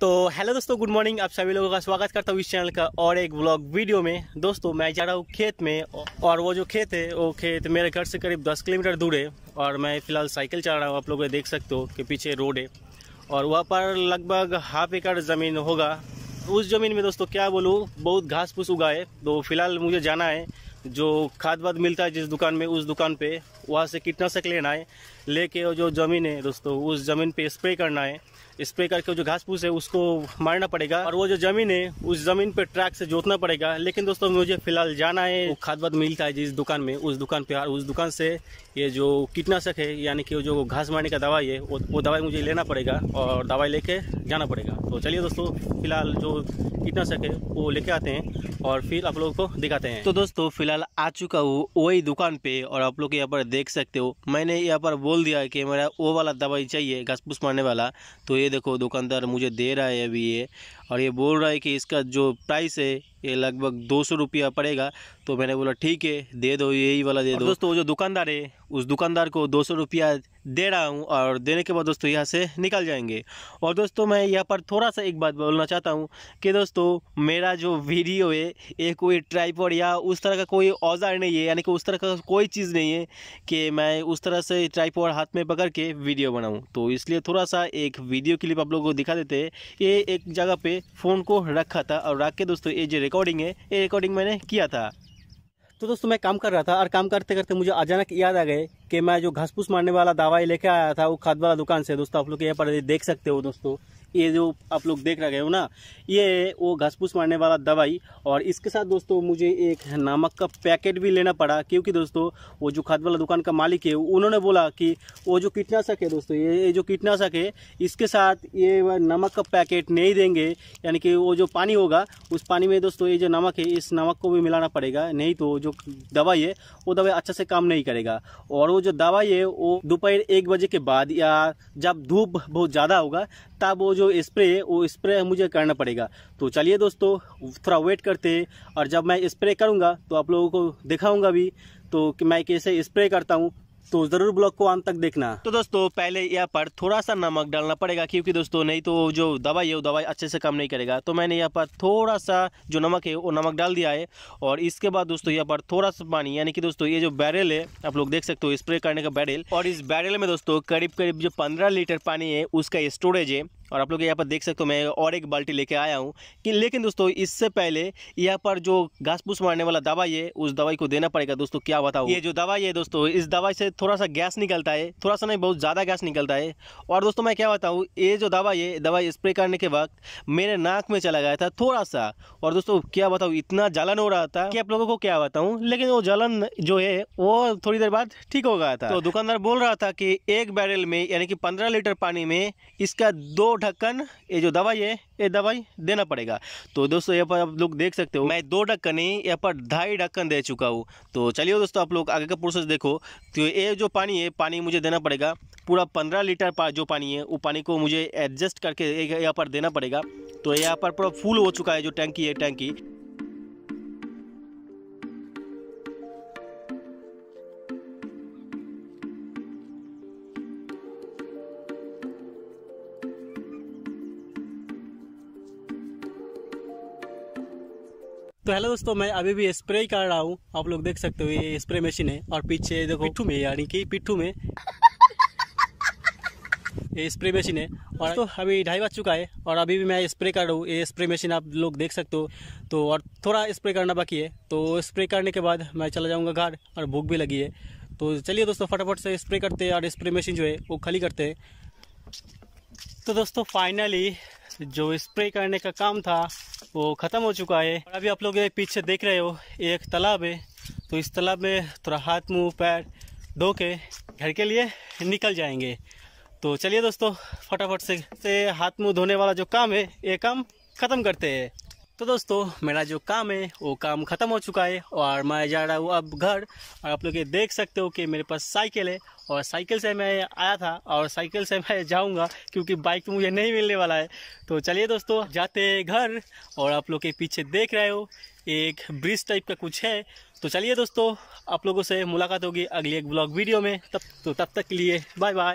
तो हेलो दोस्तों good morning आप सभी लोगों का स्वागत करता हूँ इस चैनल का और एक ब्लॉग वीडियो में दोस्तों मैं जा रहा हूँ खेत में और वो जो खेत है वो खेत मेरे घर से करीब 10 किलोमीटर दूर है और मैं फिलहाल साइकिल चला रहा हूँ आप लोग देख सकते हो कि पीछे रोड है और वहाँ पर लगभग हाफ एकड़ ज़मीन होगा उस ज़मीन में दोस्तों क्या बोलूँ बहुत घास फूस उगा है तो फिलहाल मुझे जाना है जो खाद वाद मिलता है जिस दुकान में उस दुकान पर वहाँ से कीटनाशक लेना है लेके जो ज़मीन है दोस्तों उस ज़मीन पे स्प्रे करना है स्प्रे करके जो घास फूस है उसको मारना पड़ेगा और वो जो ज़मीन है उस ज़मीन पे ट्रैक से जोतना पड़ेगा लेकिन दोस्तों मुझे फिलहाल जाना है वो खाद वाद मिलता है जिस दुकान में उस दुकान पे उस दुकान से ये जो कीटनाशक है यानी कि जो घास मारने का दवाई है वो, वो दवाई मुझे लेना पड़ेगा और दवाई लेके जाना पड़ेगा तो चलिए दोस्तों फिलहाल जो कीटनाशक है वो लेके आते हैं और फिर आप लोगों को दिखाते हैं तो दोस्तों फिलहाल आ चुका हूँ वही दुकान पे और आप लोग यहाँ पर देख सकते हो मैंने यहाँ पर बोल बोल दिया है कि मेरा वो वाला दवाई चाहिए घास फूस मारने वाला तो ये देखो दुकानदार मुझे दे रहा है अभी ये और ये बोल रहा है कि इसका जो प्राइस है ये लगभग दो सौ रुपया पड़ेगा तो मैंने बोला ठीक है दे दो यही वाला दे दो दोस्तों वो जो दुकानदार है उस दुकानदार को दो सौ रुपया दे रहा हूँ और देने के बाद दोस्तों यहाँ से निकल जाएंगे और दोस्तों मैं यहाँ पर थोड़ा सा एक बात बोलना चाहता हूँ कि दोस्तों मेरा जो वीडियो है ये कोई ट्राईपॉड या उस तरह का कोई औजार नहीं है यानी कि उस तरह का कोई चीज़ नहीं है कि मैं उस तरह से ट्राईपॉड हाथ में पकड़ के वीडियो बनाऊँ तो इसलिए थोड़ा सा एक वीडियो क्लिप आप लोगों को दिखा देते हैं ये एक जगह पर फ़ोन को रखा था और रख के दोस्तों ये जो रिकॉर्डिंग है ये रिकॉर्डिंग मैंने किया था तो दोस्तों मैं काम कर रहा था और काम करते करते मुझे अचानक याद आ गए कि मैं जो घास फूस मारने वाला दवाई लेके आया था वो खाद वाला दुकान से दोस्तों आप लोग यहाँ पर देख सकते हो दोस्तों ये जो आप लोग देख रहे हो ना ये वो फूस मारने वाला दवाई और इसके साथ दोस्तों मुझे एक नमक का पैकेट भी लेना पड़ा क्योंकि दोस्तों वो जो खाद वाला दुकान का मालिक है उन्होंने बोला कि वो जो कीटनाशक है दोस्तों ये जो कीटनाशक है इसके साथ ये नमक का पैकेट नहीं देंगे यानी कि वो जो पानी होगा उस पानी में दोस्तों ये जो नमक है इस नमक को भी मिलाना पड़ेगा नहीं तो जो दवाई है वो दवाई अच्छा से काम नहीं करेगा और वो जो दवाई है वो दोपहर एक बजे के बाद या जब धूप बहुत ज़्यादा होगा तब वो जो स्प्रे है वो स्प्रे मुझे करना पड़ेगा तो चलिए दोस्तों थोड़ा वेट करते हैं और जब मैं स्प्रे करूँगा तो आप लोगों को दिखाऊँगा भी तो कि मैं कैसे स्प्रे करता हूँ तो ज़रूर ब्लॉग को अंत तक देखना तो दोस्तों पहले यहाँ पर थोड़ा सा नमक डालना पड़ेगा क्योंकि दोस्तों नहीं तो जो दवाई है वो दवाई अच्छे से काम नहीं करेगा तो मैंने यहाँ पर थोड़ा सा जो नमक है वो नमक डाल दिया है और इसके बाद दोस्तों यहाँ पर थोड़ा सा पानी यानी कि दोस्तों ये जो बैरल है आप लोग देख सकते हो स्प्रे करने का बैरल और इस बैरल में दोस्तों करीब करीब जो पंद्रह लीटर पानी है उसका स्टोरेज है और आप लोग यहाँ पर देख सकते हो मैं और एक बाल्टी लेके आया हूँ कि लेकिन दोस्तों इससे पहले यहाँ पर जो घास फूस मारने वाला दवाई है उस दवाई को देना पड़ेगा दोस्तों क्या बताऊँ ये जो दवाई है दोस्तों इस दवाई से थोड़ा सा गैस निकलता है थोड़ा सा नहीं बहुत ज़्यादा गैस निकलता है और दोस्तों मैं क्या बताऊँ ये जो दवाई है दवाई स्प्रे करने के वक्त मेरे नाक में चला गया था थोड़ा सा और दोस्तों क्या बताऊँ इतना जलन हो रहा था कि आप लोगों को क्या बताऊँ लेकिन वो जलन जो है वो थोड़ी देर बाद ठीक हो गया था तो दुकानदार बोल रहा था कि एक बैरल में यानी कि पंद्रह लीटर पानी में इसका दो ढक्कन ये जो दवाई है ये दवाई देना पड़ेगा तो दोस्तों यहाँ पर आप लोग देख सकते हो मैं दो ढक्कन ही यहाँ पर ढाई ढक्कन दे चुका हूँ तो चलिए दोस्तों आप लोग आगे का प्रोसेस देखो तो ये जो पानी है पानी मुझे देना पड़ेगा पूरा पंद्रह लीटर पा, जो पानी है वो पानी को मुझे एडजस्ट करके यहाँ पर देना पड़ेगा तो यहाँ पर पूरा फुल हो चुका है जो टैंकी है टैंकी तो हेलो दोस्तों मैं अभी भी स्प्रे कर रहा हूँ आप लोग देख सकते हो ये स्प्रे मशीन है और पीछे देखो पिट्ठू में यानी कि पिट्ठू में ये स्प्रे मशीन है और तो अभी ढाई बज चुका है और अभी भी मैं स्प्रे कर रहा हूँ ये स्प्रे मशीन आप लोग देख सकते हो तो और थोड़ा स्प्रे करना बाकी है तो स्प्रे करने के बाद मैं चला जाऊँगा घर और भूख भी लगी है तो चलिए दोस्तों फटाफट से स्प्रे करते हैं और स्प्रे मशीन जो है वो खाली करते हैं तो दोस्तों फाइनली जो स्प्रे करने का काम था वो ख़त्म हो चुका है और अभी आप लोग एक पीछे देख रहे हो एक तालाब है तो इस तालाब में थोड़ा हाथ मुंह पैर धो के घर के लिए निकल जाएंगे तो चलिए दोस्तों फटाफट से, से हाथ मुंह धोने वाला जो काम है ये काम ख़त्म करते हैं तो दोस्तों मेरा जो काम है वो काम ख़त्म हो चुका है और मैं जा रहा हूँ अब घर और आप लोग ये देख सकते हो कि मेरे पास साइकिल है और साइकिल से मैं आया था और साइकिल से मैं जाऊँगा क्योंकि बाइक तो मुझे नहीं मिलने वाला है तो चलिए दोस्तों जाते हैं घर और आप लोग के पीछे देख रहे हो एक ब्रिज टाइप का कुछ है तो चलिए दोस्तों आप लोगों से मुलाकात होगी अगले एक ब्लॉग वीडियो में तब तो तब तक के लिए बाय बाय